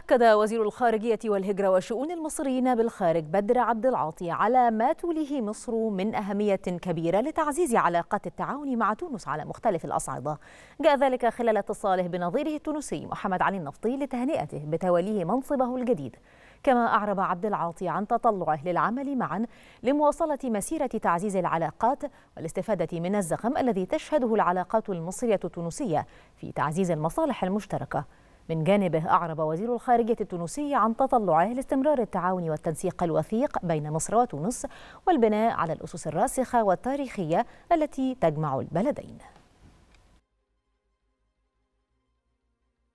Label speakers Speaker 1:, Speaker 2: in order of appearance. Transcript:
Speaker 1: أكد وزير الخارجية والهجرة وشؤون المصريين بالخارج بدر عبد العاطي على ما توليه مصر من أهمية كبيرة لتعزيز علاقات التعاون مع تونس على مختلف الأصعدة جاء ذلك خلال اتصاله بنظيره التونسي محمد علي النفطي لتهنئته بتوليه منصبه الجديد كما أعرب عبد العاطي عن تطلعه للعمل معا لمواصلة مسيرة تعزيز العلاقات والاستفادة من الزخم الذي تشهده العلاقات المصرية التونسية في تعزيز المصالح المشتركة من جانبه أعرب وزير الخارجية التونسي عن تطلعه لاستمرار التعاون والتنسيق الوثيق بين مصر وتونس والبناء على الأسس الراسخة والتاريخية التي تجمع البلدين